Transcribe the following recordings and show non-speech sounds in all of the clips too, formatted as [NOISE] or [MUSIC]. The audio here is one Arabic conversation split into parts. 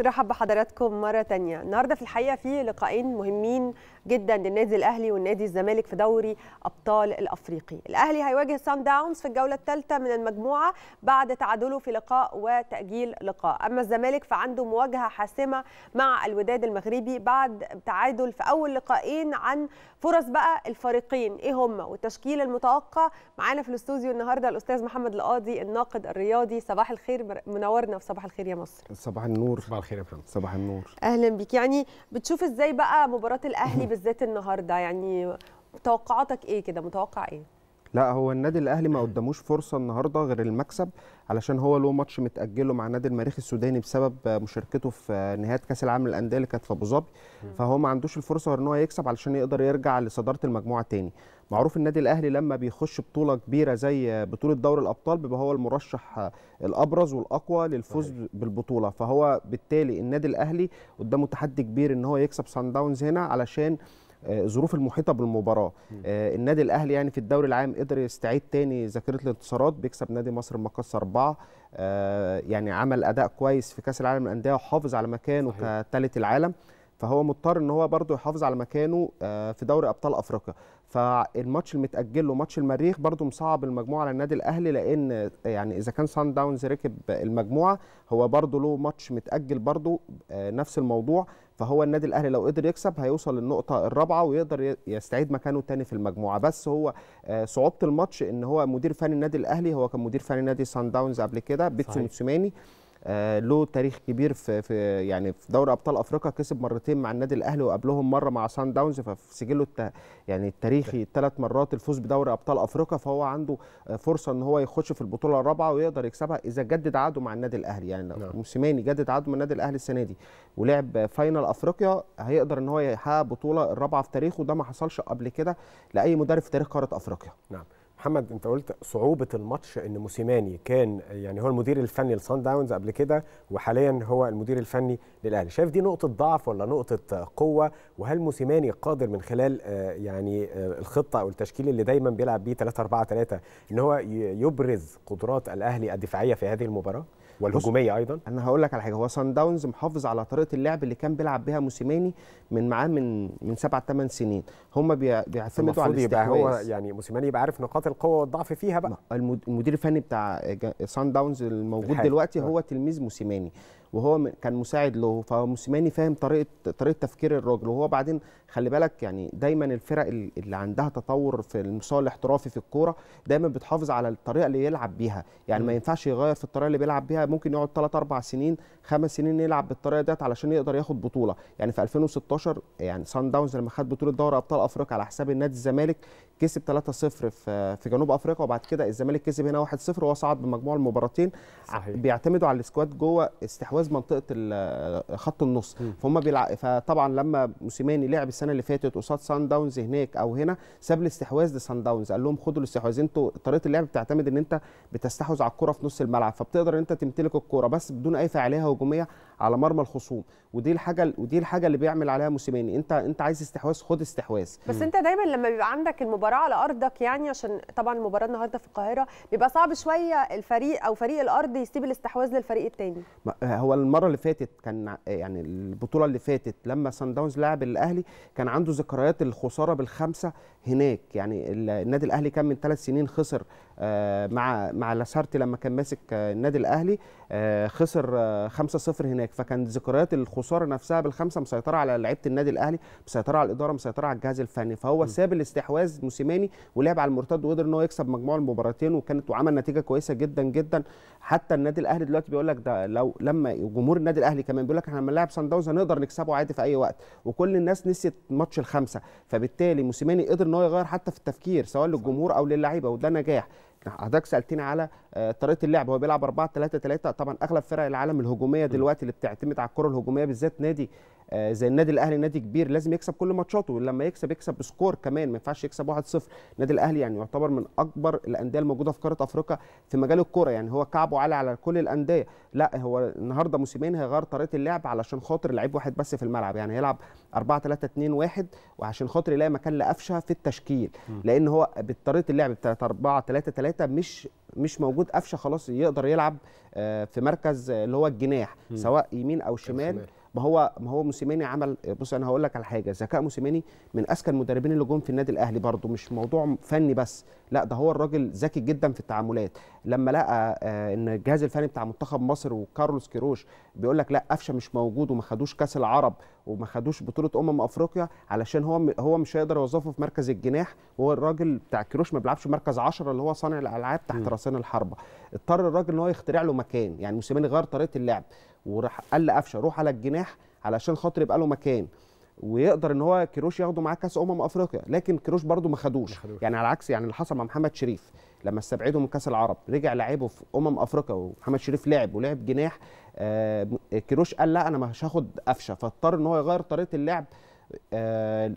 نرحب بحضراتكم مرة تانية النهاردة في الحقيقة في لقاءين مهمين جدا للنادي الأهلي والنادي الزمالك في دوري أبطال الأفريقي الأهلي هيواجه سان داونز في الجولة الثالثة من المجموعة بعد تعادله في لقاء وتأجيل لقاء أما الزمالك فعنده مواجهة حاسمة مع الوداد المغربي بعد تعادل في أول لقاءين عن فرص بقى الفريقين إيه هم والتشكيل المتوقع معانا في الاستوديو النهاردة الأستاذ محمد القاضي الناقد الرياضي صباح الخير منورنا في صباح الخير يا مصر صباح النور صباح الخير يا فندم صباح النور اهلا بيك يعني بتشوف ازاي بقى مباراه الاهلي [LAUGHS] بالذات النهارده يعني توقعاتك ايه كده متوقع ايه لا هو النادي الاهلي ما قداموش فرصه النهارده غير المكسب علشان هو له ماتش متاجله مع نادي المريخ السوداني بسبب مشاركته في نهايه كاس العالم للانديه اللي كانت في ابو ظبي فهو ما عندوش الفرصه غير ان هو يكسب علشان يقدر يرجع لصداره المجموعه تاني معروف النادي الاهلي لما بيخش بطوله كبيره زي بطوله دوري الابطال بيبقى هو المرشح الابرز والاقوى للفوز بالبطوله فهو بالتالي النادي الاهلي قدامه تحدي كبير ان هو يكسب سان داونز هنا علشان آه، ظروف المحيطه بالمباراه آه، النادي الاهلي يعني في الدوري العام قدر يستعيد تاني ذاكره الانتصارات بيكسب نادي مصر المقص اربعه آه، يعني عمل اداء كويس في كاس العالم للانديه وحافظ على مكانه كثالث العالم فهو مضطر ان هو برضه يحافظ على مكانه في دوري ابطال افريقيا فالماتش المتاجل له ماتش المريخ برضه مصعب المجموعه على النادي الاهلي لان يعني اذا كان سان داونز ركب المجموعه هو برضه له ماتش متاجل برضه نفس الموضوع فهو النادي الاهلي لو قدر يكسب هيوصل للنقطه الرابعه ويقدر يستعيد مكانه تاني في المجموعه بس هو آه، صعوبه الماتش ان هو مدير فني النادي الاهلي هو كان مدير فني نادي سان داونز قبل كده بيتسو موتسوماني آه، له تاريخ كبير في, في يعني في دوري ابطال افريقيا كسب مرتين مع النادي الاهلي وقبلهم مره مع سان داونز ففي سجله الت... يعني التاريخي ثلاث مرات الفوز بدوري ابطال افريقيا فهو عنده آه، فرصه ان هو يخش في البطوله الرابعه ويقدر يكسبها اذا جدد عقده مع النادي الاهلي يعني نعم. موسيماني جدد عقده مع النادي الاهلي السنه دي ولعب فاينل افريقيا هيقدر ان هو يحقق بطوله الرابعه في تاريخه وده ما حصلش قبل كده لاي مدرب في تاريخ قاره افريقيا نعم محمد انت قلت صعوبه الماتش ان موسيماني كان يعني هو المدير الفني لصن داونز قبل كده وحاليا هو المدير الفني للاهلي شايف دي نقطه ضعف ولا نقطه قوه وهل موسيماني قادر من خلال آه، يعني آه، الخطه او التشكيل اللي دايما بيلعب بيه 3 4 3 ان هو يبرز قدرات الاهلي الدفاعيه في هذه المباراه والهجوميه ايضا انا هقول لك على حاجه هو سان داونز محافظ على طريقه اللعب اللي كان بيلعب بيها موسيماني من معاه من من سبع ثمان سنين هم بيعتمدوا على يبقى هو يعني موسيماني يبقى عارف نقاط القوه والضعف فيها بقى المدير الفني بتاع سان داونز الموجود الحاجة. دلوقتي آه. هو تلميذ موسيماني وهو كان مساعد له فموسيماني فاهم طريقه طريقه تفكير الراجل وهو بعدين خلي بالك يعني دايما الفرق اللي عندها تطور في المستوى الاحترافي في الكوره دايما بتحافظ على الطريقه اللي يلعب بيها يعني م. ما ينفعش يغير في الطريقه اللي بيلعب بيها ممكن يقعد 3 4 سنين 5 سنين يلعب بالطريقه ديت علشان يقدر ياخد بطوله يعني في 2016 يعني سان داونز لما خد بطوله دوري ابطال افريقيا على حساب النادي الزمالك كسب 3-0 في في جنوب افريقيا وبعد كده الزمالك كسب هنا 1-0 وهو صعد بمجموع المباراتين صحيح. بيعتمدوا على السكواد جوه استحواذ منطقه آه، خط النص م. فهم بيلع... فطبعا لما موسيماني لعب السنه اللي فاتت قصاد سان داونز هناك او هنا ساب الاستحواذ لسان داونز قال لهم خدوا الاستحواذ انتوا طريقه اللعب بتعتمد ان انت بتستحوذ على الكره في نص الملعب فبتقدر ان انت تمتلك الكره بس بدون اي فعاليه هجوميه على مرمى الخصوم ودي الحاجه ودي الحاجه اللي بيعمل عليها موسيماني انت انت عايز استحواذ خد استحواذ بس انت دايما لما بيبقى عندك المباراه على ارضك يعني عشان طبعا المباراه النهارده في القاهره بيبقى صعب شويه الفريق او فريق الارض يسيب الاستحواذ للفريق الثاني هو المره اللي فاتت كان يعني البطوله اللي فاتت لما سان داونز لعب الاهلي كان عنده ذكريات الخساره بالخمسه هناك يعني النادي الاهلي كان من ثلاث سنين خسر آه، مع مع لاسارتي لما كان ماسك آه، النادي الاهلي آه، خسر 5-0 هناك فكان ذكريات الخساره نفسها بالخمسه مسيطره على لعيبه النادي الاهلي مسيطره على الاداره مسيطره على الجهاز الفني فهو م. ساب الاستحواذ موسيماني ولعب على المرتد وقدر ان هو يكسب مجموع المباراتين وكانت وعمل نتيجه كويسه جدا جدا حتى النادي الاهلي دلوقتي بيقول لك ده لو لما جمهور النادي الاهلي كمان بيقول لك احنا لما نلعب سان داونز هنقدر نكسبه عادي في اي وقت وكل الناس نسيت ماتش الخمسه فبالتالي موسيماني قدر ان هو يغير حتى في التفكير سواء للجمهور او للعيبه وده نجاح حضرتك سالتني على آه، طريقه اللعب هو بيلعب 4 3 3 طبعا اغلب فرق العالم الهجوميه دلوقتي اللي بتعتمد على الكره الهجوميه بالذات نادي آه، زي النادي الاهلي نادي كبير لازم يكسب كل ماتشاته ولما يكسب يكسب بسكور كمان ما ينفعش يكسب 1-0 النادي الاهلي يعني يعتبر من اكبر الانديه الموجوده في قاره افريقيا في مجال الكوره يعني هو كعبه عالي على كل الانديه لا هو النهارده موسيمين هيغير طريقه اللعب علشان خاطر لعيب واحد بس في الملعب يعني هيلعب 4 3 2 1 وعشان خاطر يلاقي مكان لقفشه في التشكيل لان هو بطريقه اللعب 3 4 3 3 ثلاثه مش مش موجود قفشه خلاص يقدر يلعب آه، في مركز آه، اللي هو الجناح سواء يمين او شمال ما هو ما هو موسيماني عمل بص انا هقول لك على حاجه ذكاء موسيماني من اذكى المدربين اللي جم في النادي الاهلي برضه مش موضوع فني بس لا ده هو الراجل ذكي جدا في التعاملات لما لقى آه، ان الجهاز الفني بتاع منتخب مصر وكارلوس كيروش بيقول لك لا قفشه مش موجود وما خدوش كاس العرب وما خدوش بطوله امم افريقيا علشان هو هو مش هيقدر يوظفه في مركز الجناح وهو الراجل بتاع كيروش ما بيلعبش مركز 10 اللي هو صانع الالعاب تحت راسين الحربه اضطر الراجل ان هو يخترع له مكان يعني موسيماني غير طريقه اللعب وراح قال قفشه روح على الجناح علشان خاطر يبقى له مكان ويقدر ان هو كيروش ياخده معاه كاس امم افريقيا لكن كيروش برده ما خدوش يعني على عكس يعني اللي حصل مع محمد شريف لما استبعده من كاس العرب رجع لعبه في امم افريقيا ومحمد شريف لعب ولعب جناح آه كيروش قال لا انا مش هاخد قفشه فاضطر ان هو يغير طريقه اللعب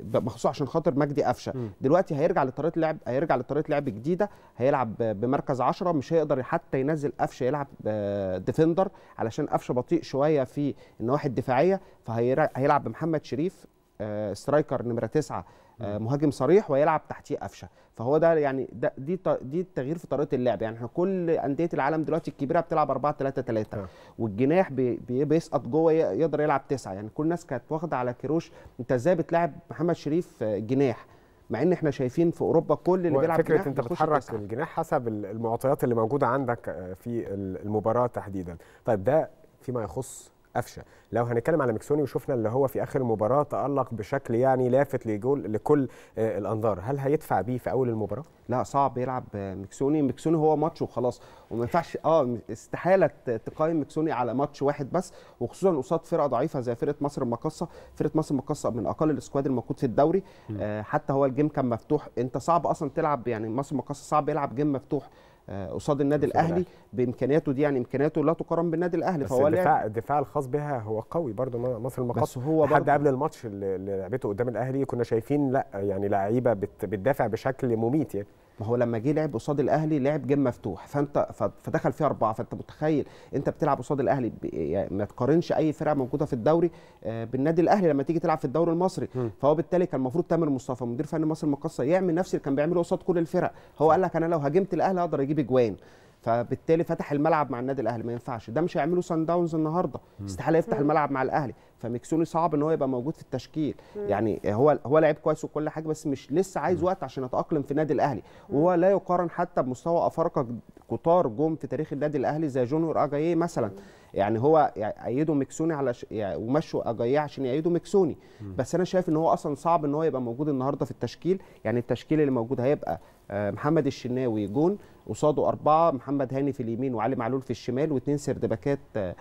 مخصوص آه، عشان خاطر مجدي قفشه دلوقتي هيرجع لطريقه لعب هيرجع لطريقه لعب جديده هيلعب بمركز 10 مش هيقدر حتى ينزل قفشه يلعب ديفندر علشان قفشه بطيء شويه في النواحي الدفاعيه فهيلعب بمحمد شريف آه، سترايكر نمره تسعه آه، مهاجم صريح ويلعب تحتيه قفشه فهو ده يعني ده دي دي التغيير في طريقه اللعب يعني احنا كل انديه العالم دلوقتي الكبيره بتلعب 4 3 3 والجناح بي بيسقط جوه يقدر يلعب تسعه يعني كل الناس كانت واخده على كيروش انت ازاي بتلعب محمد شريف آه، جناح مع ان احنا شايفين في اوروبا كل اللي بيلعب فكره انت بتحرك تسعة. الجناح حسب المعطيات اللي موجوده عندك في المباراه تحديدا طيب ده فيما يخص قفشه لو هنتكلم على مكسوني وشفنا اللي هو في اخر المباراه تالق بشكل يعني لافت لجول لكل آه، الانظار هل هيدفع بيه في اول المباراه لا صعب يلعب مكسوني مكسوني هو ماتش وخلاص وما ينفعش اه استحاله تقيم مكسوني على ماتش واحد بس وخصوصا قصاد فرقه ضعيفه زي فرقه مصر المقاصه فرقه مصر المقاصه من اقل السكواد الموجود في الدوري آه حتى هو الجيم كان مفتوح انت صعب اصلا تلعب يعني مصر المقاصه صعب يلعب جيم مفتوح آه، قصاد النادي الاهلي بامكانياته دي يعني امكانياته لا تقارن بالنادي الاهلي فهو الدفاع الدفاع الخاص بها هو قوي برضو مصر المقاص هو حد قبل الماتش اللي لعبته قدام الاهلي كنا شايفين لا يعني لعيبه بتدافع بشكل مميت يعني ما هو لما جه لعب قصاد الاهلي لعب جيم مفتوح فانت فدخل فيها اربعه فانت متخيل انت بتلعب قصاد الاهلي يعني ما تقارنش اي فرقه موجوده في الدوري آه، بالنادي الاهلي لما تيجي تلعب في الدوري المصري فهو بالتالي كان المفروض تامر مصطفى مدير فني مصر المقاصه يعمل نفس اللي كان بيعمله قصاد كل الفرق هو قال لك انا لو هاجمت الاهلي اقدر اجيب اجوان فبالتالي فتح الملعب مع النادي الاهلي ما ينفعش ده مش هيعمله سان داونز النهارده استحاله يفتح الملعب مع الاهلي فميكسوني صعب ان هو يبقى موجود في التشكيل يعني هو هو لعيب كويس وكل حاجه بس مش لسه عايز وقت عشان يتاقلم في النادي الاهلي وهو لا يقارن حتى بمستوى افارقه كتار جم في تاريخ النادي الاهلي زي جونيور اجاييه مثلا يعني هو ايدوا مكسوني على ش... يعني ومشوا اجايه عشان يأيدوا مكسوني م. بس انا شايف ان هو اصلا صعب ان هو يبقى موجود النهارده في التشكيل يعني التشكيل اللي موجود هيبقى آه، محمد الشناوي جون قصاده أربعة محمد هاني في اليمين وعلي معلول في الشمال واثنين سردباكات آه،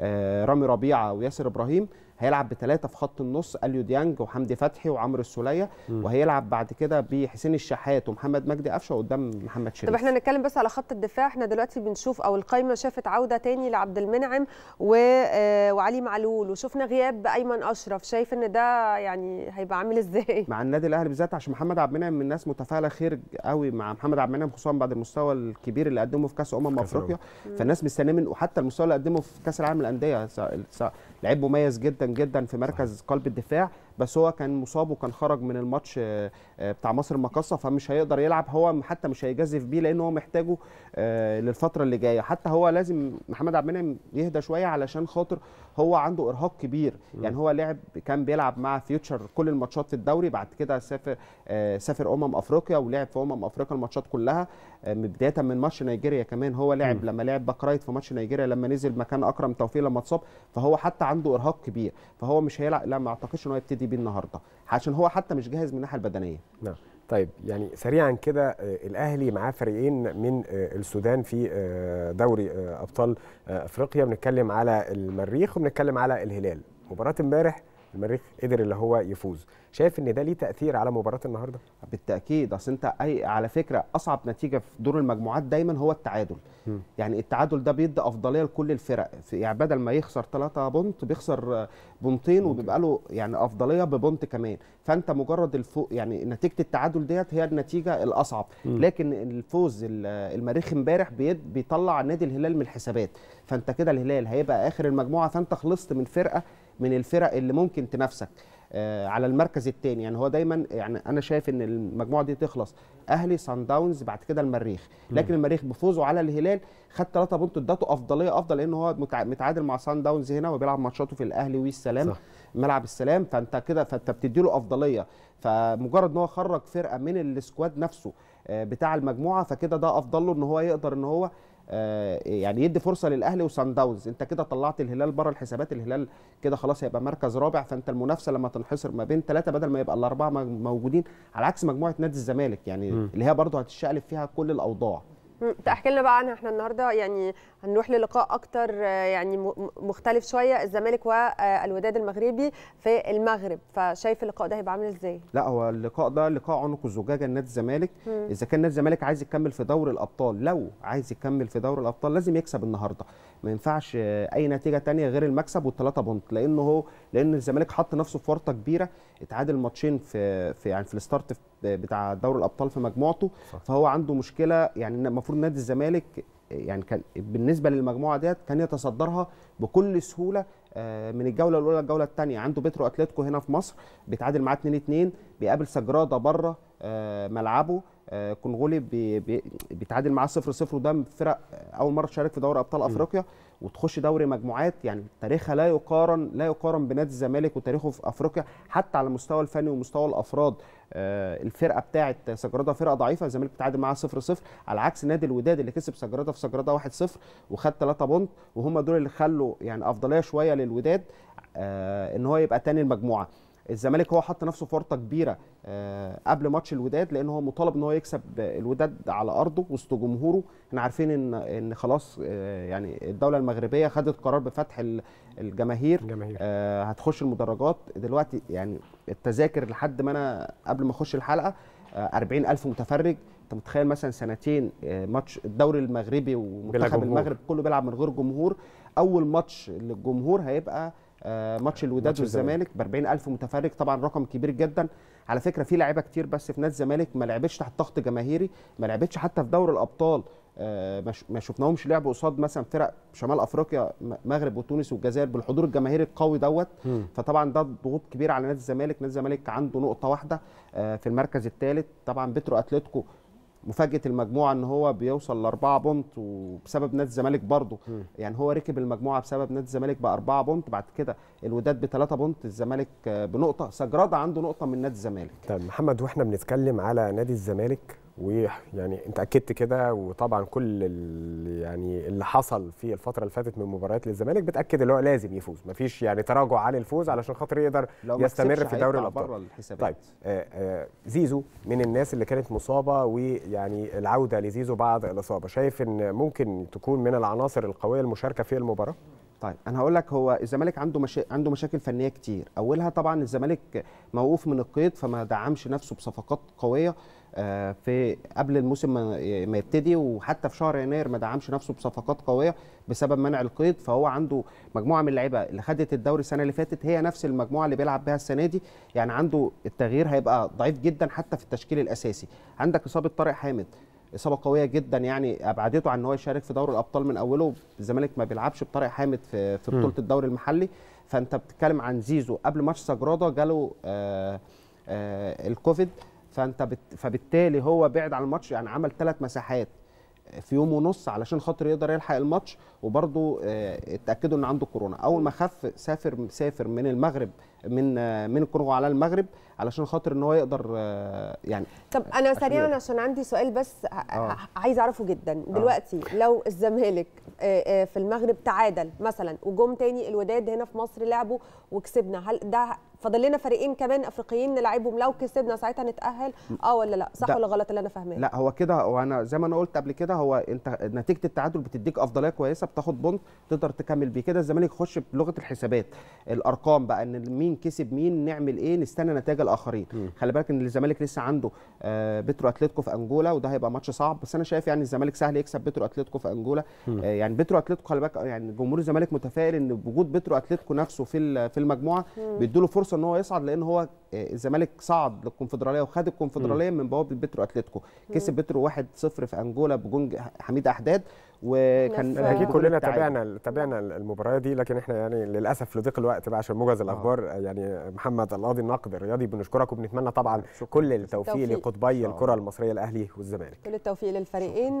آه، رامي ربيعة وياسر إبراهيم هيلعب بثلاثه في خط النص اليو ديانج وحمدي فتحي وعمرو السوليه وهيلعب بعد كده بحسين الشحات ومحمد مجدي قفشه قدام محمد شريف طب احنا نتكلم بس على خط الدفاع احنا دلوقتي بنشوف او القايمه شافت عوده تاني لعبد المنعم و... آه، وعلي معلول وشفنا غياب ايمن اشرف شايف ان ده يعني هيبقى عامل ازاي مع النادي الاهلي بالذات عشان محمد عبد المنعم من الناس متفائله خير قوي مع محمد عبد المنعم خصوصا بعد المستوى الكبير اللي قدمه في كاس امم افريقيا أمم. فالناس مستنيه منه وحتى المستوى اللي قدمه في كاس العالم للانديه لعيب مميز جدا جدا في مركز قلب الدفاع بس هو كان مصاب وكان خرج من الماتش آه، آه، بتاع مصر المقاصه فمش هيقدر يلعب هو حتى مش هيجازف بيه لان هو محتاجه آه، للفتره اللي جايه حتى هو لازم محمد عبد المنعم يهدى شويه علشان خاطر هو عنده ارهاق كبير يعني هو لعب كان بيلعب مع فيوتشر كل الماتشات في الدوري بعد كده سافر سافر امم افريقيا ولعب في امم افريقيا الماتشات كلها بدايه من ماتش نيجيريا كمان هو لعب لما لعب باك في ماتش نيجيريا لما نزل مكان اكرم توفيق لما اتصاب فهو حتى عنده ارهاق كبير فهو مش هيلعب لا ما اعتقدش ان هو يبتدي هيبتدي بيه النهارده عشان هو حتى مش جاهز من الناحيه البدنيه نعم طيب يعني سريعا كده آه، الاهلي معاه فريقين من آه، السودان في آه، دوري ابطال افريقيا بنتكلم على المريخ وبنتكلم على الهلال مباراه امبارح المريخ قدر اللي هو يفوز شايف ان ده ليه تاثير على مباراه النهارده بالتاكيد اصل انت اي على فكره اصعب نتيجه في دور المجموعات دايما هو التعادل م. يعني التعادل ده بيدي افضليه لكل الفرق يعني بدل ما يخسر 3 بونت بيخسر بونتين وبيبقى له يعني افضليه ببونت كمان فانت مجرد الفوق يعني نتيجه التعادل ديت هي النتيجه الاصعب م. لكن الفوز المريخ امبارح بيطلع نادي الهلال من الحسابات فانت كده الهلال هيبقى اخر المجموعه فانت خلصت من فرقه من الفرق اللي ممكن تنافسك آه، على المركز الثاني يعني هو دايما يعني انا شايف ان المجموعه دي تخلص اهلي سان داونز بعد كده المريخ لكن المريخ بفوزه على الهلال خد 3 بونت اداته افضليه افضل لان هو متعادل مع سان داونز هنا وبيلعب ماتشاته في الاهلي والسلام صح. ملعب السلام فانت كده فانت بتدي له افضليه فمجرد ان هو خرج فرقه من السكواد نفسه آه، بتاع المجموعه فكده ده افضل له ان هو يقدر ان هو آه، يعني يدي فرصه للاهلي وصن داونز انت كده طلعت الهلال بره الحسابات الهلال كده خلاص هيبقى مركز رابع فانت المنافسه لما تنحصر ما بين ثلاثه بدل ما يبقى الاربعه موجودين على عكس مجموعه نادي الزمالك يعني م. اللي هي برضه هتشقلب فيها كل الاوضاع احكي لنا بقى عنها احنا النهارده يعني هنروح للقاء اكتر يعني مختلف شويه الزمالك والوداد المغربي في المغرب فشايف اللقاء ده هيبقى عامل ازاي؟ لا هو اللقاء ده لقاء عنق الزجاجه لنادي الزمالك اذا كان نادي الزمالك عايز يكمل في دوري الابطال لو عايز يكمل في دوري الابطال لازم يكسب النهارده ما ينفعش اي نتيجه ثانيه غير المكسب والثلاثه بونت لانه هو لان الزمالك حط نفسه في ورطه كبيره اتعادل ماتشين في, في يعني في الستارت في بتاع دوري الابطال في مجموعته صح. فهو عنده مشكله يعني المفروض نادي الزمالك يعني كان بالنسبه للمجموعه ديت كان يتصدرها بكل سهوله آه، من الجوله الاولى للجوله الثانيه عنده بترو اتلتيكو هنا في مصر بيتعادل معاه 2 2 بيقابل سجراده بره آه، ملعبه آه، كونغولي بيتعادل معاه 0 0 وده فرق اول مره تشارك في دوري ابطال افريقيا وتخش دوري مجموعات يعني تاريخها لا يقارن لا يقارن بنادي الزمالك وتاريخه في افريقيا حتى على المستوى الفني ومستوى الافراد آه، الفرقه بتاعه سجرادا فرقه ضعيفه الزمالك بيتعادل معاها 0 0 على عكس نادي الوداد اللي كسب سجرادا في سجرادا 1 0 وخد 3 بونت وهم دول اللي خلوا يعني افضليه شويه للوداد ان هو يبقى تاني المجموعه الزمالك هو حط نفسه في ورطه كبيره آه، قبل ماتش الوداد لان هو مطالب ان هو يكسب الوداد على ارضه وسط جمهوره احنا عارفين ان ان خلاص آه، يعني الدوله المغربيه خدت قرار بفتح الجماهير جماهير. آه، هتخش المدرجات دلوقتي يعني التذاكر لحد ما انا قبل ما اخش الحلقه 40000 متفرج انت متخيل مثلا سنتين ماتش الدوري المغربي ومنتخب المغرب كله بيلعب من غير جمهور اول ماتش للجمهور هيبقى آه، ماتش الوداد والزمالك ب 40000 متفرج طبعا رقم كبير جدا على فكره في لعيبه كتير بس في نادي الزمالك ما لعبتش تحت ضغط جماهيري ما لعبتش حتى في دوري الابطال آه، ما شفناهمش لعبوا قصاد مثلا فرق شمال افريقيا مغرب وتونس والجزائر بالحضور الجماهيري القوي دوت فطبعا ده ضغوط كبيره على نادي الزمالك نادي الزمالك عنده نقطه واحده آه، في المركز الثالث طبعا بترو اتلتيكو مفاجاه المجموعه ان هو بيوصل لاربعه بونت وبسبب نادي الزمالك برضه يعني هو ركب المجموعه بسبب نادي الزمالك باربعه بونت بعد كده الوداد بثلاثه بونت الزمالك بنقطه سجراده عنده نقطه من نادي الزمالك طيب محمد واحنا بنتكلم على نادي الزمالك ويعني انت اكدت كده وطبعا كل اللي يعني اللي حصل في الفتره اللي فاتت من مباريات للزمالك بتاكد ان هو لازم يفوز مفيش يعني تراجع عن الفوز علشان خاطر يقدر يستمر في دوري الابطال طيب آآ آه، آآ آه، زيزو من الناس اللي كانت مصابه ويعني العوده لزيزو بعد الاصابه شايف ان ممكن تكون من العناصر القويه المشاركه في المباراه طيب انا هقول لك هو الزمالك عنده مشا... عنده مشاكل فنيه كتير اولها طبعا الزمالك موقوف من القيد فما دعمش نفسه بصفقات قويه آه، في قبل الموسم ما يبتدي وحتى في شهر يناير ما دعمش نفسه بصفقات قويه بسبب منع القيد فهو عنده مجموعه من اللعيبه اللي خدت الدوري السنه اللي فاتت هي نفس المجموعه اللي بيلعب بها السنه دي يعني عنده التغيير هيبقى ضعيف جدا حتى في التشكيل الاساسي عندك اصابه طارق حامد اصابه قويه جدا يعني ابعدته عن ان هو يشارك في دوري الابطال من اوله الزمالك ما بيلعبش بطارق حامد في في بطوله الدوري المحلي فانت بتتكلم عن زيزو قبل ماتش ساجرادا جاله آه، آه، الكوفيد فانت بت فبالتالي هو بعد عن الماتش يعني عمل ثلاث مساحات في يوم ونص علشان خاطر يقدر يلحق الماتش وبرده آه، اتاكدوا ان عنده كورونا اول ما خف سافر سافر من المغرب من من الكونغو على المغرب علشان خاطر ان هو يقدر آه، يعني طب انا سريعا عشان عندي سؤال بس آه. عايز اعرفه جدا آه. دلوقتي آه. لو الزمالك آه، في المغرب تعادل مثلا وجم تاني الوداد هنا في مصر لعبوا وكسبنا هل ده فاضل لنا فريقين كمان افريقيين نلعبهم لو كسبنا ساعتها نتاهل اه ولا لا صح ولا غلط اللي انا فاهماه لا هو كده هو انا زي ما انا قلت قبل كده هو انت نتيجه التعادل بتديك افضليه كويسه بتاخد بونت تقدر تكمل بيه كده الزمالك يخش بلغه الحسابات الارقام بقى ان مين كسب مين نعمل ايه نستنى نتائج الاخرين مم. خلي بالك ان الزمالك لسه عنده آه بترو اتلتيكو في انجولا وده هيبقى ماتش صعب بس انا شايف يعني الزمالك سهل يكسب بترو اتلتيكو في انجولا آه يعني بترو اتلتيكو خلي بالك يعني جمهور الزمالك متفائل ان بوجود بترو اتلتيكو نفسه في في المجموعه بيدوا له فرصه ان هو يصعد لان هو آه، الزمالك صعد للكونفدراليه وخد الكونفدراليه من بوابه بترو اتلتيكو كسب بترو 1-0 في انجولا بجون حميد احداد وكان اكيد كلنا تابعنا تابعنا المباراه دي لكن احنا يعني للاسف لضيق الوقت بقى عشان موجز آه. الاخبار آه. يعني محمد القاضي الناقد الرياضي بنشكرك وبنتمنى طبعا شكرا. كل التوفيق لقطبي الكره المصريه الاهلي والزمالك كل التوفيق للفريقين